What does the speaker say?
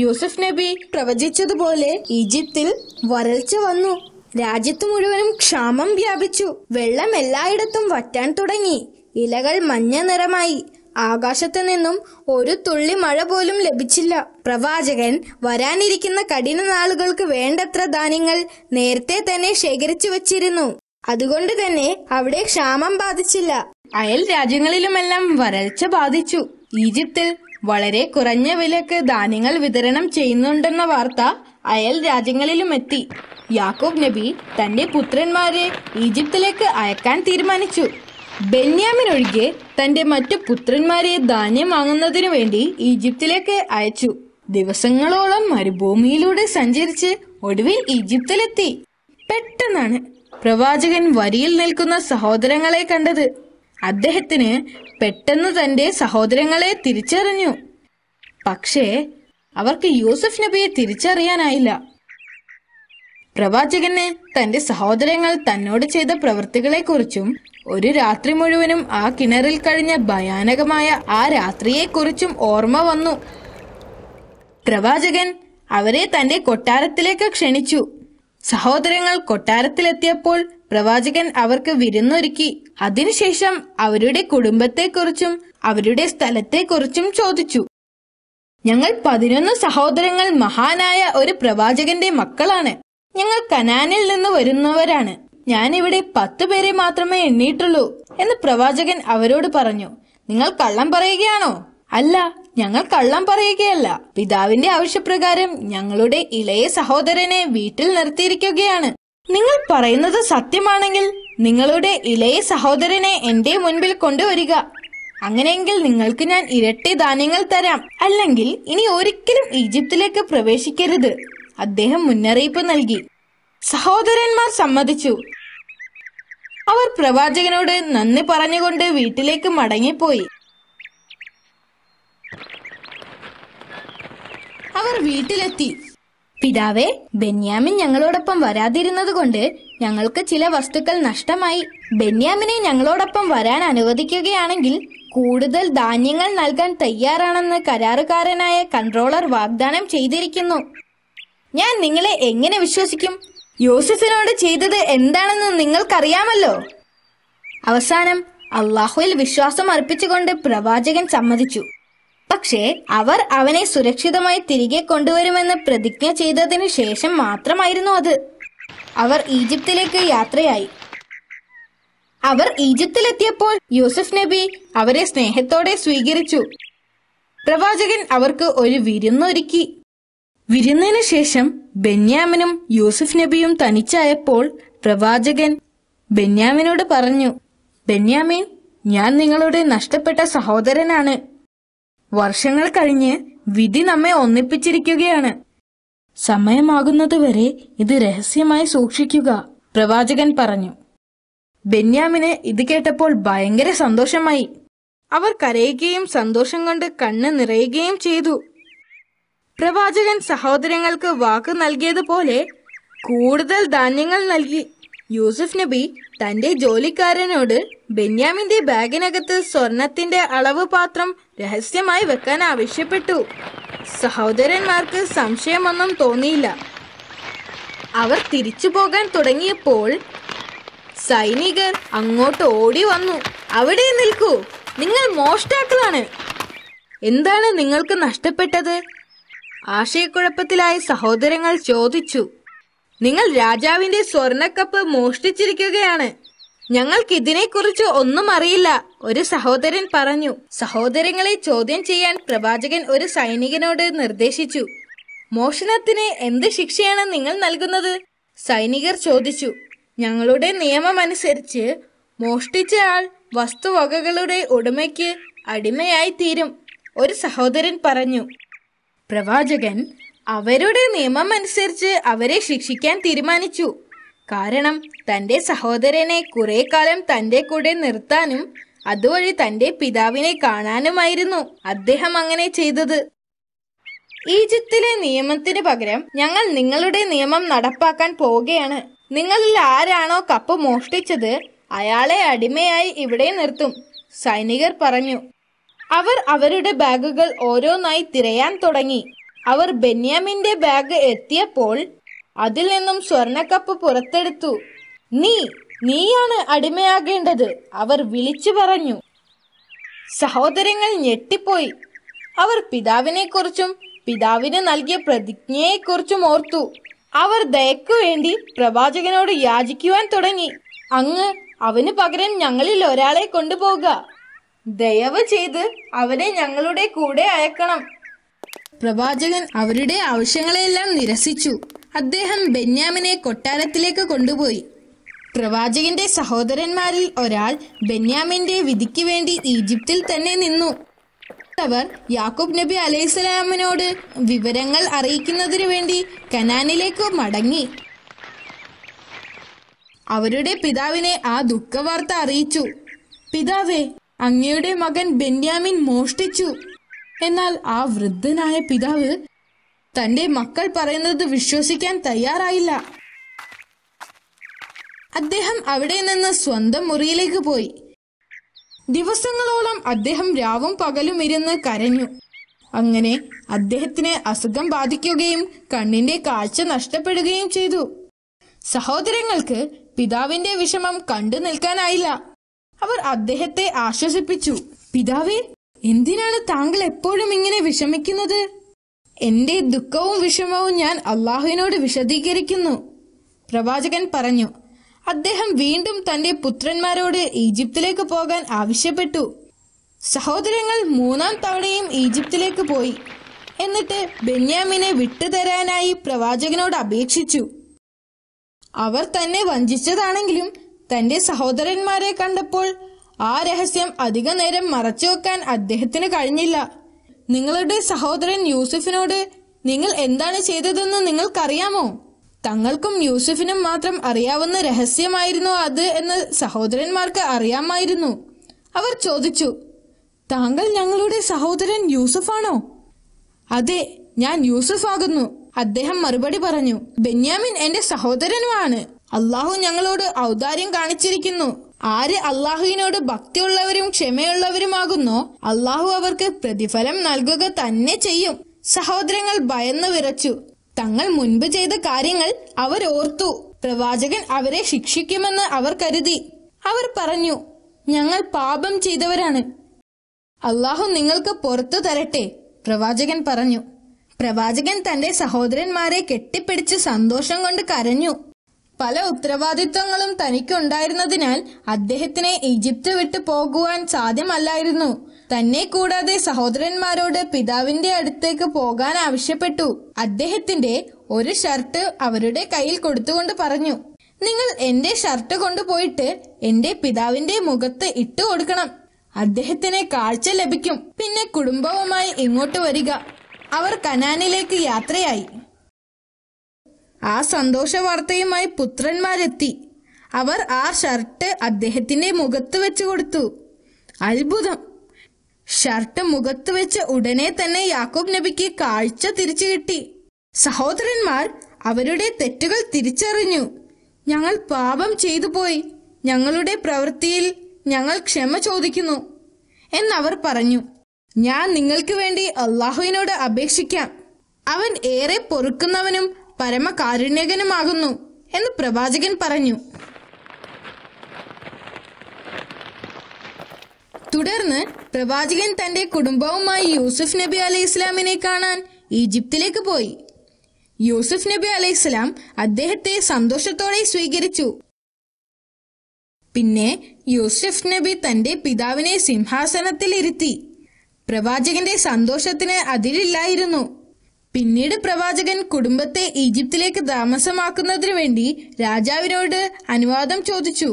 യൂസഫ് നബി പ്രവചിച്ചതുപോലെ ഈജിപ്തിൽ വരൾച്ച വന്നു രാജ്യത്ത് മുഴുവനും ക്ഷാമം വ്യാപിച്ചു വെള്ളം എല്ലായിടത്തും വറ്റാൻ തുടങ്ങി ഇലകൾ മഞ്ഞ നിറമായി ആകാശത്ത് നിന്നും ഒരു തുള്ളി മഴ പോലും ലഭിച്ചില്ല പ്രവാചകൻ വരാനിരിക്കുന്ന കഠിന നാളുകൾക്ക് വേണ്ടത്ര ധാന്യങ്ങൾ നേരത്തെ തന്നെ ശേഖരിച്ചു വച്ചിരുന്നു അതുകൊണ്ട് തന്നെ അവിടെ ക്ഷാമം ബാധിച്ചില്ല അയൽ രാജ്യങ്ങളിലുമെല്ലാം വരൾച്ച ബാധിച്ചു ഈജിപ്തിൽ വളരെ കുറഞ്ഞ വിലക്ക് ധാന്യങ്ങൾ വിതരണം ചെയ്യുന്നുണ്ടെന്ന വാർത്ത അയൽ രാജ്യങ്ങളിലും എത്തി യാക്കോബ് നബി തന്റെ പുത്രന്മാരെ ഈജിപ്തിലേക്ക് അയക്കാൻ തീരുമാനിച്ചു ബെന്യാമിൻ ഒഴികെ തന്റെ മറ്റു പുത്രന്മാരെ ധാന്യം വാങ്ങുന്നതിനു വേണ്ടി ഈജിപ്തിലേക്ക് അയച്ചു ദിവസങ്ങളോളം മരുഭൂമിയിലൂടെ സഞ്ചരിച്ച് ഒടുവിൽ ഈജിപ്തിലെത്തി പെട്ടെന്നാണ് പ്രവാചകൻ വരിയിൽ നിൽക്കുന്ന സഹോദരങ്ങളെ കണ്ടത് അദ്ദേഹത്തിന് പെട്ടെന്ന് തന്റെ സഹോദരങ്ങളെ തിരിച്ചറിഞ്ഞു പക്ഷേ അവർക്ക് യൂസഫ് നബിയെ തിരിച്ചറിയാനായില്ല പ്രവാചകന് തന്റെ സഹോദരങ്ങൾ തന്നോട് ചെയ്ത പ്രവൃത്തികളെക്കുറിച്ചും ഒരു രാത്രി മുഴുവനും ആ കിണറിൽ കഴിഞ്ഞ ഭയാനകമായ ആ രാത്രിയെക്കുറിച്ചും ഓർമ്മ വന്നു പ്രവാചകൻ അവരെ തന്റെ കൊട്ടാരത്തിലേക്ക് ക്ഷണിച്ചു സഹോദരങ്ങൾ കൊട്ടാരത്തിലെത്തിയപ്പോൾ പ്രവാചകൻ അവർക്ക് വിരുന്നൊരുക്കി അതിനുശേഷം അവരുടെ കുടുംബത്തെക്കുറിച്ചും അവരുടെ സ്ഥലത്തെക്കുറിച്ചും ചോദിച്ചു ഞങ്ങൾ പതിനൊന്ന് സഹോദരങ്ങൾ മഹാനായ ഒരു പ്രവാചകന്റെ മക്കളാണ് ഞങ്ങൾ കനാനിൽ നിന്ന് വരുന്നവരാണ് ഞാനിവിടെ പത്തു പേരെ മാത്രമേ എണ്ണിയിട്ടുള്ളൂ എന്ന് പ്രവാചകൻ അവരോട് പറഞ്ഞു നിങ്ങൾ കള്ളം പറയുകയാണോ അല്ല ഞങ്ങൾ കള്ളം പറയുകയല്ല പിതാവിന്റെ ആവശ്യപ്രകാരം ഞങ്ങളുടെ ഇളയ സഹോദരനെ വീട്ടിൽ നിർത്തിയിരിക്കുകയാണ് നിങ്ങൾ പറയുന്നത് സത്യമാണെങ്കിൽ നിങ്ങളുടെ ഇളയ സഹോദരനെ എന്റെ മുൻപിൽ കൊണ്ടുവരിക അങ്ങനെയെങ്കിൽ നിങ്ങൾക്ക് ഞാൻ ഇരട്ടി ധാന്യങ്ങൾ തരാം അല്ലെങ്കിൽ ഇനി ഒരിക്കലും ഈജിപ്തിലേക്ക് പ്രവേശിക്കരുത് അദ്ദേഹം മുന്നറിയിപ്പ് നൽകി സഹോദരന്മാർ സമ്മതിച്ചു അവർ പ്രവാചകനോട് നന്ദി പറഞ്ഞുകൊണ്ട് വീട്ടിലേക്ക് മടങ്ങിപ്പോയി അവർ വീട്ടിലെത്തി പിതാവേ ബെന്യാമിൻ ഞങ്ങളോടൊപ്പം വരാതിരുന്നത് കൊണ്ട് ഞങ്ങൾക്ക് ചില വസ്തുക്കൾ നഷ്ടമായി ബെന്യാമിനെ ഞങ്ങളോടൊപ്പം വരാൻ അനുവദിക്കുകയാണെങ്കിൽ കൂടുതൽ ധാന്യങ്ങൾ നൽകാൻ തയ്യാറാണെന്ന് കരാറുകാരനായ കൺട്രോളർ വാഗ്ദാനം ചെയ്തിരിക്കുന്നു ഞാൻ നിങ്ങളെ എങ്ങനെ വിശ്വസിക്കും യോസഫിനോട് ചെയ്തത് എന്താണെന്ന് നിങ്ങൾക്കറിയാമല്ലോ അവസാനം അള്ളാഹുവിൽ വിശ്വാസം അർപ്പിച്ചുകൊണ്ട് പ്രവാചകൻ സമ്മതിച്ചു പക്ഷേ അവർ അവനെ സുരക്ഷിതമായി തിരികെ കൊണ്ടുവരുമെന്ന് പ്രതിജ്ഞ ചെയ്തതിനു ശേഷം മാത്രമായിരുന്നു അത് അവർ ഈജിപ്തിലേക്ക് യാത്രയായി അവർ ഈജിപ്തിലെത്തിയപ്പോൾ യൂസഫ് നബി അവരെ സ്നേഹത്തോടെ സ്വീകരിച്ചു പ്രവാചകൻ അവർക്ക് ഒരു വിരുന്നൊരുക്കി വിരുന്നിനു ശേഷം ബെന്യാമിനും യൂസഫ് നബിയും തനിച്ചായപ്പോൾ പ്രവാചകൻ ബെന്യാമിനോട് പറഞ്ഞു ബെന്യാമിൻ ഞാൻ നിങ്ങളുടെ നഷ്ടപ്പെട്ട സഹോദരനാണ് വർഷങ്ങൾ കഴിഞ്ഞ് വിധി നമ്മെ ഒന്നിപ്പിച്ചിരിക്കുകയാണ് സമയമാകുന്നതുവരെ ഇത് രഹസ്യമായി സൂക്ഷിക്കുക പ്രവാചകൻ പറഞ്ഞു ബെന്യാമിന് ഇത് കേട്ടപ്പോൾ ഭയങ്കര സന്തോഷമായി അവർ കരയുകയും സന്തോഷം കൊണ്ട് കണ്ണ് നിറയുകയും ചെയ്തു പ്രവാചകൻ സഹോദരങ്ങൾക്ക് വാക്ക് നൽകിയതുപോലെ കൂടുതൽ ധാന്യങ്ങൾ നൽകി യൂസഫ് നബി തന്റെ ജോലിക്കാരനോട് ബെന്യാമിന്റെ ബാഗിനകത്ത് സ്വർണത്തിന്റെ അളവ് പാത്രം രഹസ്യമായി വെക്കാൻ ആവശ്യപ്പെട്ടു സഹോദരന്മാർക്ക് സംശയമൊന്നും തോന്നിയില്ല അവർ തിരിച്ചു പോകാൻ തുടങ്ങിയപ്പോൾ സൈനികർ അങ്ങോട്ട് ഓടി വന്നു അവിടെ നിൽക്കൂ നിങ്ങൾ മോഷ്ടാക്കളാണ് എന്താണ് നിങ്ങൾക്ക് നഷ്ടപ്പെട്ടത് ആശയക്കുഴപ്പത്തിലായ സഹോദരങ്ങൾ ചോദിച്ചു നിങ്ങൾ രാജാവിന്റെ സ്വർണക്കപ്പ് മോഷ്ടിച്ചിരിക്കുകയാണ് ഞങ്ങൾക്ക് ഇതിനെക്കുറിച്ച് ഒന്നും അറിയില്ല ഒരു സഹോദരൻ പറഞ്ഞു സഹോദരങ്ങളെ ചോദ്യം ചെയ്യാൻ പ്രവാചകൻ ഒരു സൈനികനോട് നിർദ്ദേശിച്ചു മോഷണത്തിന് എന്ത് ശിക്ഷയാണ് നിങ്ങൾ നൽകുന്നത് സൈനികർ ചോദിച്ചു ഞങ്ങളുടെ നിയമമനുസരിച്ച് മോഷ്ടിച്ച ആൾ വസ്തുവകകളുടെ ഉടമയ്ക്ക് അടിമയായി തീരും ഒരു സഹോദരൻ പറഞ്ഞു പ്രവാചകൻ അവരുടെ നിയമം അനുസരിച്ച് അവരെ ശിക്ഷിക്കാൻ തീരുമാനിച്ചു കാരണം തന്റെ സഹോദരനെ കുറെ കാലം തന്റെ കൂടെ നിർത്താനും അതുവഴി തന്റെ പിതാവിനെ കാണാനുമായിരുന്നു അദ്ദേഹം അങ്ങനെ ചെയ്തത് ഈജിപ്തിലെ നിയമത്തിന് പകരം ഞങ്ങൾ നിങ്ങളുടെ നിയമം നടപ്പാക്കാൻ പോവുകയാണ് നിങ്ങളിൽ ആരാണോ കപ്പ് മോഷ്ടിച്ചത് അയാളെ അടിമയായി ഇവിടെ നിർത്തും സൈനികർ പറഞ്ഞു അവർ അവരുടെ ബാഗുകൾ ഓരോന്നായി തിരയാൻ തുടങ്ങി അവർ ബെന്യാമിന്റെ ബാഗ് എത്തിയപ്പോൾ അതിൽ നിന്നും സ്വർണക്കപ്പ് പുറത്തെടുത്തു നീ നീയാണ് അടിമയാകേണ്ടത് അവർ വിളിച്ചു പറഞ്ഞു സഹോദരങ്ങൾ ഞെട്ടിപ്പോയി അവർ പിതാവിനെക്കുറിച്ചും പിതാവിന് നൽകിയ പ്രതിജ്ഞയെക്കുറിച്ചും ഓർത്തു അവർ ദയക്കു വേണ്ടി പ്രവാചകനോട് യാചിക്കുവാൻ തുടങ്ങി അങ്ങ് അവന് പകരം ഞങ്ങളിൽ ഒരാളെ കൊണ്ടുപോകുക ദയവ് ചെയ്ത് അവനെ ഞങ്ങളുടെ കൂടെ അയക്കണം പ്രവാചകൻ അവരുടെ ആവശ്യങ്ങളെല്ലാം നിരസിച്ചു അദ്ദേഹം ബെന്യാമിനെ കൊട്ടാരത്തിലേക്ക് കൊണ്ടുപോയി പ്രവാചകന്റെ സഹോദരന്മാരിൽ ഒരാൾ ബെന്യാമിന്റെ വിധിക്ക് വേണ്ടി ഈജിപ്തിൽ തന്നെ നിന്നു അവർ യാക്കൂബ് നബി അലൈഹിസ്ലാമിനോട് വിവരങ്ങൾ അറിയിക്കുന്നതിനു വേണ്ടി കനാനിലേക്ക് മടങ്ങി അവരുടെ പിതാവിനെ ആ ദുഃഖവാർത്ത അറിയിച്ചു പിതാവേ അങ്ങയുടെ മകൻ ബെന്യാമിൻ മോഷ്ടിച്ചു എന്നാൽ ആ വൃദ്ധനായ പിതാവ് തന്റെ മക്കൾ പറയുന്നത് വിശ്വസിക്കാൻ തയ്യാറായില്ല അദ്ദേഹം അവിടെ നിന്ന് സ്വന്തം മുറിയിലേക്ക് പോയി ദിവസങ്ങളോളം അദ്ദേഹം രാവും പകലും ഇരുന്ന് കരഞ്ഞു അങ്ങനെ അദ്ദേഹത്തിന് അസുഖം ബാധിക്കുകയും കണ്ണിന്റെ കാഴ്ച നഷ്ടപ്പെടുകയും ചെയ്തു സഹോദരങ്ങൾക്ക് പിതാവിന്റെ വിഷമം കണ്ടു നിൽക്കാനായില്ല അവർ അദ്ദേഹത്തെ ആശ്വസിപ്പിച്ചു പിതാവേ എന്തിനാണ് താങ്കൾ എപ്പോഴും ഇങ്ങനെ വിഷമിക്കുന്നത് എന്റെ ദുഃഖവും വിഷമവും ഞാൻ അള്ളാഹുവിനോട് വിശദീകരിക്കുന്നു പ്രവാചകൻ പറഞ്ഞു അദ്ദേഹം വീണ്ടും തന്റെ പുത്രന്മാരോട് ഈജിപ്തിലേക്ക് പോകാൻ ആവശ്യപ്പെട്ടു സഹോദരങ്ങൾ മൂന്നാം തവണയും ഈജിപ്തിലേക്ക് പോയി എന്നിട്ട് ബെന്യാമിനെ വിട്ടുതരാനായി പ്രവാചകനോട് അപേക്ഷിച്ചു അവർ തന്നെ വഞ്ചിച്ചതാണെങ്കിലും തന്റെ സഹോദരന്മാരെ കണ്ടപ്പോൾ ആ രഹസ്യം അധിക നേരം മറച്ചു വെക്കാൻ അദ്ദേഹത്തിന് കഴിഞ്ഞില്ല നിങ്ങളുടെ സഹോദരൻ യൂസഫിനോട് നിങ്ങൾ എന്താണ് ചെയ്തതെന്ന് നിങ്ങൾക്കറിയാമോ തങ്ങൾക്കും യൂസഫിനും മാത്രം അറിയാവുന്ന രഹസ്യമായിരുന്നു അത് എന്ന് സഹോദരന്മാർക്ക് അറിയാമായിരുന്നു അവർ ചോദിച്ചു താങ്കൾ ഞങ്ങളുടെ സഹോദരൻ യൂസഫാണോ അതെ ഞാൻ യൂസുഫ് ആകുന്നു അദ്ദേഹം മറുപടി പറഞ്ഞു ബെന്യാമിൻ എന്റെ സഹോദരനുമാണ് അള്ളാഹു ഞങ്ങളോട് ഔദാര്യം കാണിച്ചിരിക്കുന്നു ആര് അള്ളാഹുവിനോട് ഭക്തിയുള്ളവരും ക്ഷമയുള്ളവരുമാകുന്നോ അള്ളാഹു അവർക്ക് പ്രതിഫലം നൽകുക തന്നെ ചെയ്യും സഹോദരങ്ങൾ ഭയന്നു വിറച്ചു തങ്ങൾ മുൻപ് ചെയ്ത കാര്യങ്ങൾ അവർ ഓർത്തു പ്രവാചകൻ അവരെ ശിക്ഷിക്കുമെന്ന് അവർ കരുതി അവർ പറഞ്ഞു ഞങ്ങൾ പാപം ചെയ്തവരാണ് അള്ളാഹു നിങ്ങൾക്ക് പുറത്തു തരട്ടെ പ്രവാചകൻ പറഞ്ഞു പ്രവാചകൻ തന്റെ സഹോദരന്മാരെ കെട്ടിപ്പിടിച്ച് സന്തോഷം കൊണ്ട് കരഞ്ഞു പല ഉത്തരവാദിത്വങ്ങളും തനിക്കുണ്ടായിരുന്നതിനാൽ അദ്ദേഹത്തിന് ഈജിപ്ത് വിട്ടു പോകുവാൻ സാധ്യമല്ലായിരുന്നു തന്നെ കൂടാതെ സഹോദരന്മാരോട് പിതാവിന്റെ അടുത്തേക്ക് പോകാൻ ആവശ്യപ്പെട്ടു അദ്ദേഹത്തിന്റെ ഒരു ഷർട്ട് അവരുടെ കയ്യിൽ കൊടുത്തുകൊണ്ട് പറഞ്ഞു നിങ്ങൾ എന്റെ ഷർട്ട് കൊണ്ടുപോയിട്ട് എന്റെ പിതാവിന്റെ മുഖത്ത് ഇട്ടു കൊടുക്കണം അദ്ദേഹത്തിന് കാഴ്ച ലഭിക്കും പിന്നെ കുടുംബവുമായി ഇങ്ങോട്ട് വരിക അവർ കനാനിലേക്ക് യാത്രയായി ആ സന്തോഷ വാർത്തയുമായി പുത്രന്മാരെത്തി അവർ ആ ഷർട്ട് അദ്ദേഹത്തിന്റെ മുഖത്ത് വെച്ചു കൊടുത്തു അത്ഭുതം ഷർട്ട് മുഖത്ത് വെച്ച ഉടനെ തന്നെ യാക്കോബ് നബിക്ക് കാഴ്ച തിരിച്ചു കിട്ടി സഹോദരന്മാർ അവരുടെ തെറ്റുകൾ തിരിച്ചറിഞ്ഞു ഞങ്ങൾ പാപം ചെയ്തു പോയി ഞങ്ങളുടെ പ്രവൃത്തിയിൽ ഞങ്ങൾ ക്ഷമ ചോദിക്കുന്നു എന്നവർ പറഞ്ഞു ഞാൻ നിങ്ങൾക്ക് വേണ്ടി അള്ളാഹുവിനോട് അപേക്ഷിക്കാം അവൻ ഏറെ പൊറുക്കുന്നവനും പരമകാരുണ്യകനുമാകുന്നു എന്ന് പ്രവാചകൻ പറഞ്ഞു തുടർന്ന് പ്രവാചകൻ തന്റെ കുടുംബവുമായി യൂസുഫ് നബി അലൈഹി ഇസ്ലാമിനെ കാണാൻ ഈജിപ്തിലേക്ക് പോയി യൂസുഫ് നബി അലൈഹി ഇസ്ലാം അദ്ദേഹത്തെ സന്തോഷത്തോടെ സ്വീകരിച്ചു പിന്നെ യൂസുഫ് നബി തന്റെ പിതാവിനെ സിംഹാസനത്തിൽ ഇരുത്തി പ്രവാചകന്റെ സന്തോഷത്തിന് അതിരില്ലായിരുന്നു പിന്നീട് പ്രവാചകൻ കുടുംബത്തെ ഈജിപ്തിലേക്ക് താമസമാക്കുന്നതിനു വേണ്ടി രാജാവിനോട് അനുവാദം ചോദിച്ചു